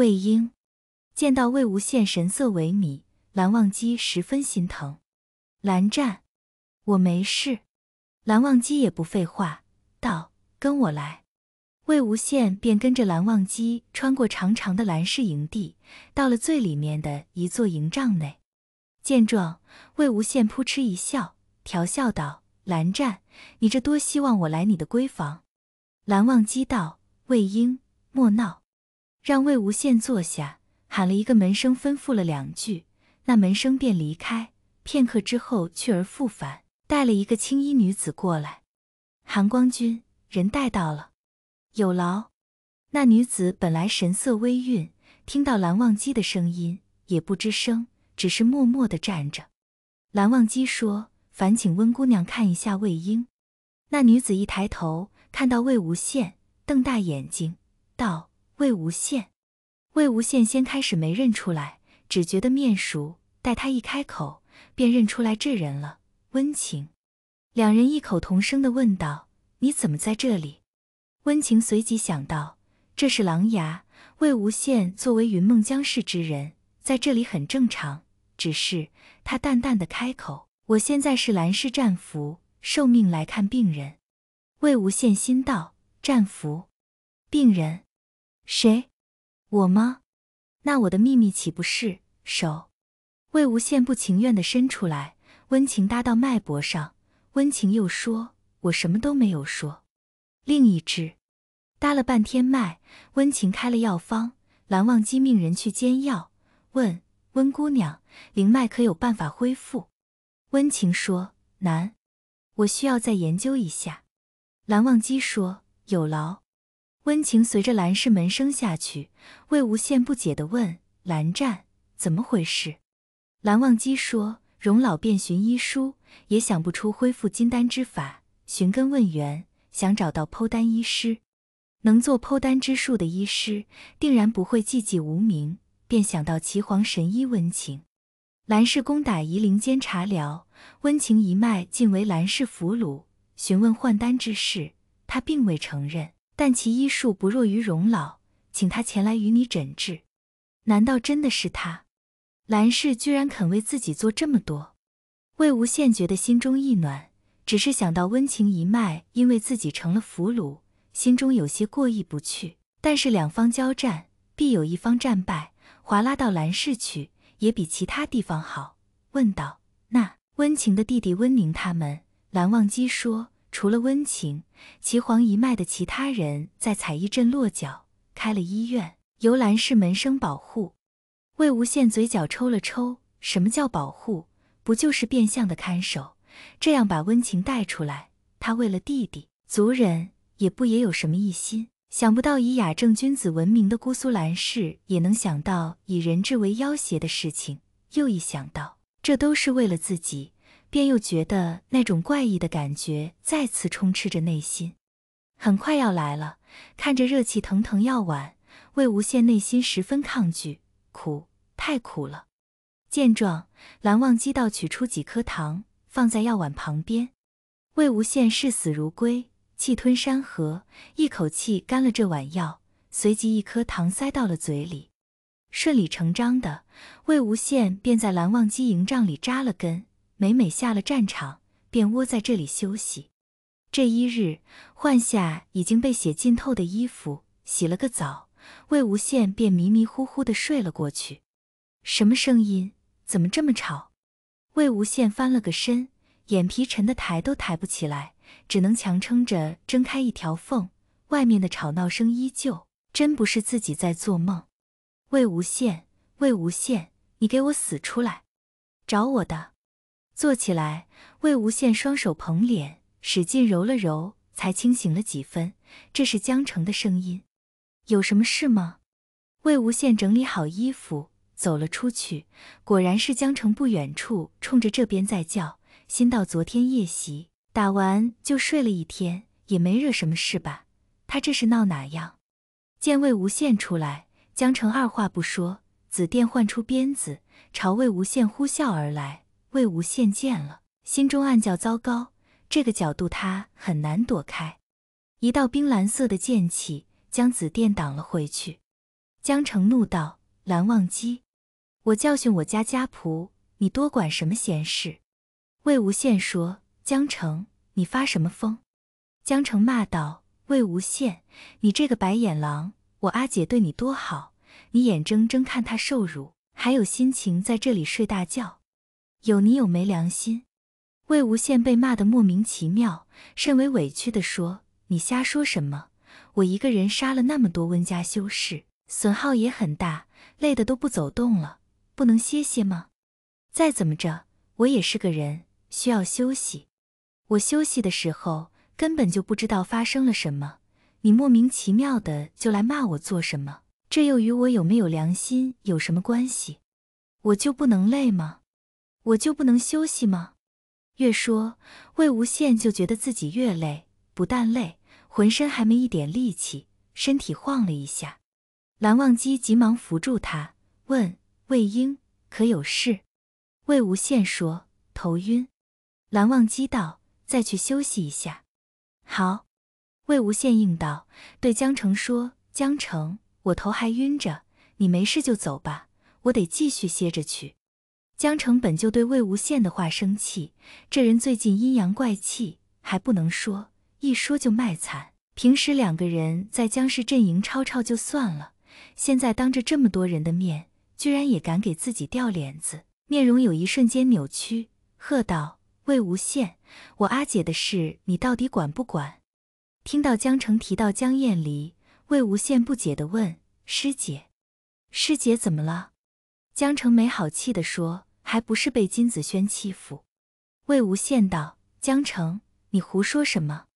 魏婴见到魏无羡神色萎靡，蓝忘机十分心疼。蓝湛，我没事。蓝忘机也不废话，道：“跟我来。”魏无羡便跟着蓝忘机穿过长长的蓝氏营地，到了最里面的一座营帐内。见状，魏无羡扑哧一笑，调笑道：“蓝湛，你这多希望我来你的闺房？”蓝忘机道：“魏婴，莫闹。”让魏无羡坐下，喊了一个门生，吩咐了两句，那门生便离开。片刻之后，去而复返，带了一个青衣女子过来。含光君，人带到了，有劳。那女子本来神色微愠，听到蓝忘机的声音，也不吱声，只是默默的站着。蓝忘机说：“烦请温姑娘看一下魏婴。”那女子一抬头，看到魏无羡，瞪大眼睛，道。魏无羡，魏无羡先开始没认出来，只觉得面熟。待他一开口，便认出来这人了。温情，两人异口同声的问道：“你怎么在这里？”温情随即想到，这是狼牙。魏无羡作为云梦江氏之人，在这里很正常。只是他淡淡的开口：“我现在是蓝氏战俘，受命来看病人。”魏无羡心道：战俘，病人。谁？我吗？那我的秘密岂不是手？魏无羡不情愿的伸出来，温情搭到脉搏上。温情又说：“我什么都没有说。”另一只，搭了半天脉，温情开了药方。蓝忘机命人去煎药，问温姑娘：“灵脉可有办法恢复？”温情说：“难，我需要再研究一下。”蓝忘机说：“有劳。”温情随着蓝氏门声下去，魏无羡不解的问：“蓝湛，怎么回事？”蓝忘机说：“容老遍寻医书，也想不出恢复金丹之法，寻根问源，想找到剖丹医师。能做剖丹之术的医师，定然不会寂寂无名，便想到岐黄神医温情。蓝氏攻打夷陵间查寮，温情一脉尽为蓝氏俘虏，询问换丹之事，他并未承认。”但其医术不弱于容老，请他前来与你诊治。难道真的是他？兰氏居然肯为自己做这么多。魏无羡觉得心中一暖，只是想到温情一脉因为自己成了俘虏，心中有些过意不去。但是两方交战，必有一方战败，划拉到兰氏去也比其他地方好。问道：“那温情的弟弟温宁他们？”蓝忘机说。除了温情，祁黄一脉的其他人在采衣镇落脚，开了医院，由兰氏门生保护。魏无羡嘴角抽了抽，什么叫保护？不就是变相的看守？这样把温情带出来，他为了弟弟，族人也不也有什么异心？想不到以雅正君子闻名的姑苏兰氏，也能想到以人质为要挟的事情。又一想到，这都是为了自己。便又觉得那种怪异的感觉再次充斥着内心，很快要来了。看着热气腾腾药碗，魏无羡内心十分抗拒，苦，太苦了。见状，蓝忘机倒取出几颗糖放在药碗旁边。魏无羡视死如归，气吞山河，一口气干了这碗药，随即一颗糖塞到了嘴里。顺理成章的，魏无羡便在蓝忘机营帐里扎了根。每每下了战场，便窝在这里休息。这一日，换下已经被血浸透的衣服，洗了个澡，魏无羡便迷迷糊糊地睡了过去。什么声音？怎么这么吵？魏无羡翻了个身，眼皮沉得抬都抬不起来，只能强撑着睁开一条缝。外面的吵闹声依旧，真不是自己在做梦。魏无羡，魏无羡，你给我死出来！找我的。坐起来，魏无羡双手捧脸，使劲揉了揉，才清醒了几分。这是江澄的声音，有什么事吗？魏无羡整理好衣服，走了出去。果然是江澄，不远处冲着这边在叫。心到昨天夜袭打完就睡了一天，也没惹什么事吧？他这是闹哪样？见魏无羡出来，江澄二话不说，紫电唤出鞭子，朝魏无羡呼啸而来。魏无羡见了，心中暗叫糟糕，这个角度他很难躲开。一道冰蓝色的剑气将紫电挡了回去。江澄怒道：“蓝忘机，我教训我家家仆，你多管什么闲事？”魏无羡说：“江澄，你发什么疯？”江澄骂道：“魏无羡，你这个白眼狼！我阿姐对你多好，你眼睁睁看她受辱，还有心情在这里睡大觉？”有你有没良心？魏无羡被骂得莫名其妙，甚为委屈的说：“你瞎说什么？我一个人杀了那么多温家修士，损耗也很大，累得都不走动了，不能歇歇吗？再怎么着，我也是个人，需要休息。我休息的时候，根本就不知道发生了什么，你莫名其妙的就来骂我做什么？这又与我有没有良心有什么关系？我就不能累吗？”我就不能休息吗？越说，魏无羡就觉得自己越累，不但累，浑身还没一点力气，身体晃了一下。蓝忘机急忙扶住他，问：“魏婴，可有事？”魏无羡说：“头晕。”蓝忘机道：“再去休息一下。”好。魏无羡应道：“对江澄说，江澄，我头还晕着，你没事就走吧，我得继续歇着去。”江城本就对魏无羡的话生气，这人最近阴阳怪气，还不能说，一说就卖惨。平时两个人在江氏阵营吵吵就算了，现在当着这么多人的面，居然也敢给自己掉脸子，面容有一瞬间扭曲，喝道：“魏无羡，我阿姐的事你到底管不管？”听到江城提到江厌离，魏无羡不解的问：“师姐，师姐怎么了？”江城没好气的说。还不是被金子轩欺负？魏无羡道：“江澄，你胡说什么？”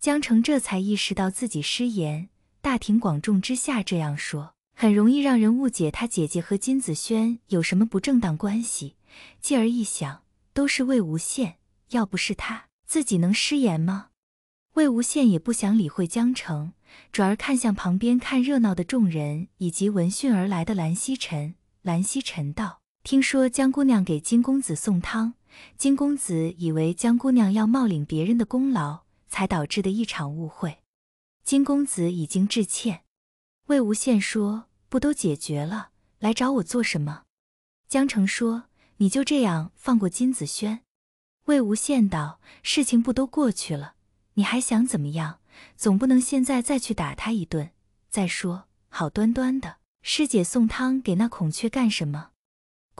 江澄这才意识到自己失言，大庭广众之下这样说，很容易让人误解他姐姐和金子轩有什么不正当关系。继而一想，都是魏无羡，要不是他，自己能失言吗？魏无羡也不想理会江澄，转而看向旁边看热闹的众人以及闻讯而来的蓝曦臣。蓝曦臣道。听说江姑娘给金公子送汤，金公子以为江姑娘要冒领别人的功劳，才导致的一场误会。金公子已经致歉。魏无羡说：“不都解决了，来找我做什么？”江澄说：“你就这样放过金子轩？”魏无羡道：“事情不都过去了？你还想怎么样？总不能现在再去打他一顿。再说，好端端的师姐送汤给那孔雀干什么？”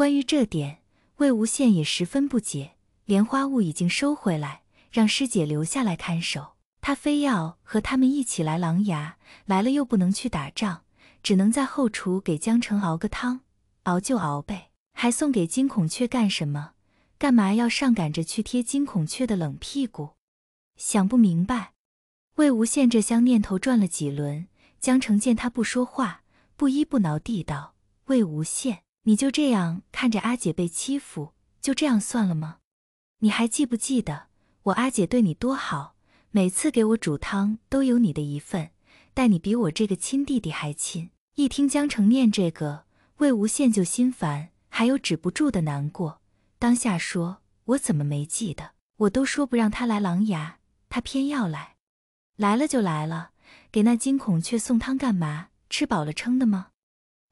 关于这点，魏无羡也十分不解。莲花坞已经收回来，让师姐留下来看守。他非要和他们一起来琅琊，来了又不能去打仗，只能在后厨给江澄熬个汤，熬就熬呗，还送给金孔雀干什么？干嘛要上赶着去贴金孔雀的冷屁股？想不明白。魏无羡这厢念头转了几轮，江澄见他不说话，不依不挠地道：“魏无羡。”你就这样看着阿姐被欺负，就这样算了吗？你还记不记得我阿姐对你多好？每次给我煮汤都有你的一份，待你比我这个亲弟弟还亲。一听江澄念这个，魏无羡就心烦，还有止不住的难过。当下说：“我怎么没记得？我都说不让他来琅琊，他偏要来。来了就来了，给那金孔雀送汤干嘛？吃饱了撑的吗？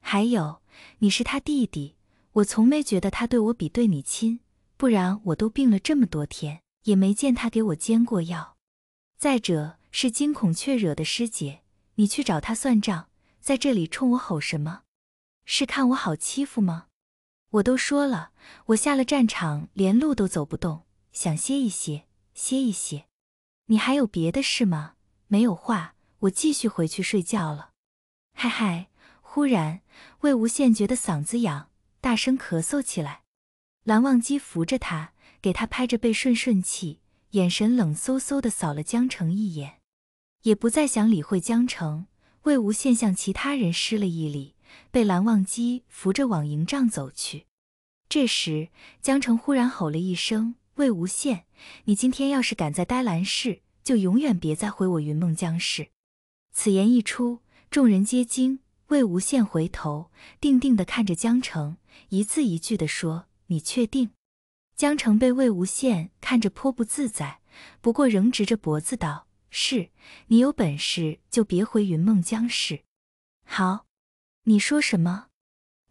还有。”你是他弟弟，我从没觉得他对我比对你亲，不然我都病了这么多天，也没见他给我煎过药。再者是金孔雀惹的师姐，你去找他算账，在这里冲我吼什么？是看我好欺负吗？我都说了，我下了战场，连路都走不动，想歇一歇，歇一歇。你还有别的事吗？没有话，我继续回去睡觉了。嗨嗨。忽然，魏无羡觉得嗓子痒，大声咳嗽起来。蓝忘机扶着他，给他拍着背顺顺气，眼神冷飕飕地扫了江澄一眼，也不再想理会江澄。魏无羡向其他人施了一礼，被蓝忘机扶着往营帐走去。这时，江澄忽然吼了一声：“魏无羡，你今天要是敢再待蓝氏，就永远别再回我云梦江氏！”此言一出，众人皆惊。魏无羡回头，定定地看着江澄，一字一句地说：“你确定？”江澄被魏无羡看着颇不自在，不过仍直着脖子道：“是你有本事就别回云梦江氏。”“好。”“你说什么？”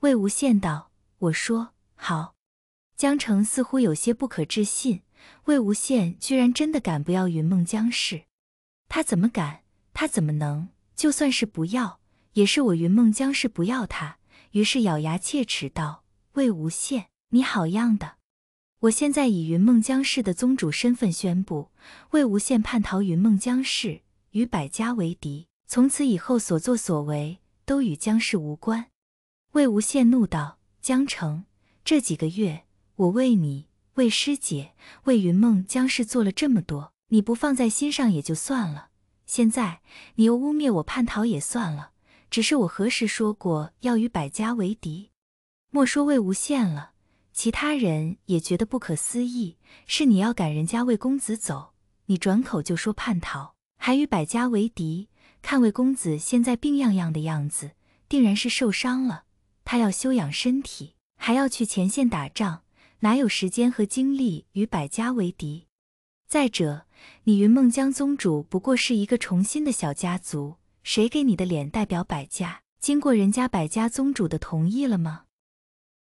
魏无羡道：“我说好。”江澄似乎有些不可置信：“魏无羡居然真的敢不要云梦江氏？他怎么敢？他怎么能？就算是不要……”也是我云梦江氏不要他，于是咬牙切齿道：“魏无羡，你好样的！我现在以云梦江氏的宗主身份宣布，魏无羡叛逃云梦江氏，与百家为敌。从此以后所作所为都与江氏无关。”魏无羡怒道：“江澄，这几个月我为你、为师姐、为云梦江氏做了这么多，你不放在心上也就算了，现在你又污蔑我叛逃，也算了。”只是我何时说过要与百家为敌？莫说魏无羡了，其他人也觉得不可思议。是你要赶人家魏公子走，你转口就说叛逃，还与百家为敌。看魏公子现在病殃殃的样子，定然是受伤了。他要休养身体，还要去前线打仗，哪有时间和精力与百家为敌？再者，你云梦江宗主不过是一个重新的小家族。谁给你的脸代表百家？经过人家百家宗主的同意了吗？